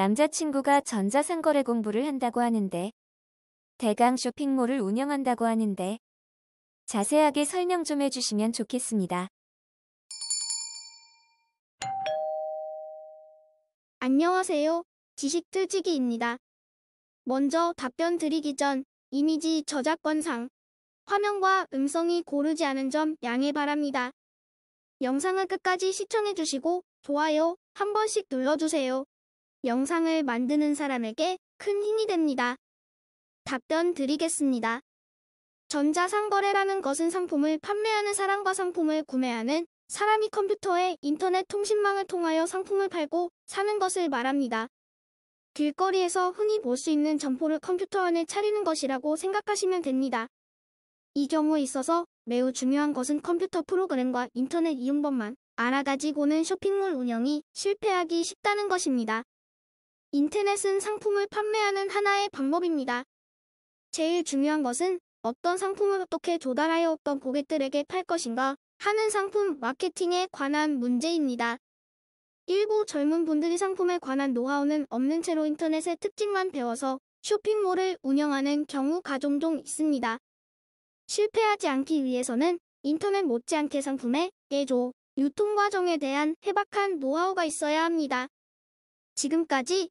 남자친구가 전자상거래 공부를 한다고 하는데 대강 쇼핑몰을 운영한다고 하는데 자세하게 설명 좀 해주시면 좋겠습니다. 안녕하세요. 지식틀치기입니다. 먼저 답변 드리기 전 이미지 저작권상 화면과 음성이 고르지 않은 점 양해 바랍니다. 영상을 끝까지 시청해주시고 좋아요 한 번씩 눌러주세요. 영상을 만드는 사람에게 큰 힘이 됩니다. 답변 드리겠습니다. 전자상거래라는 것은 상품을 판매하는 사람과 상품을 구매하는 사람이 컴퓨터에 인터넷 통신망을 통하여 상품을 팔고 사는 것을 말합니다. 길거리에서 흔히 볼 수 있는 점포를 컴퓨터 안에 차리는 것이라고 생각하시면 됩니다. 이 경우에 있어서 매우 중요한 것은 컴퓨터 프로그램과 인터넷 이용법만 알아가지고는 쇼핑몰 운영이 실패하기 쉽다는 것입니다. 인터넷은 상품을 판매하는 하나의 방법입니다. 제일 중요한 것은 어떤 상품을 어떻게 조달하여 어떤 고객들에게 팔 것인가 하는 상품 마케팅에 관한 문제입니다. 일부 젊은 분들이 상품에 관한 노하우는 없는 채로 인터넷의 특징만 배워서 쇼핑몰을 운영하는 경우가 종종 있습니다. 실패하지 않기 위해서는 인터넷 못지않게 상품의 개조 유통 과정에 대한 해박한 노하우가 있어야 합니다. 지금까지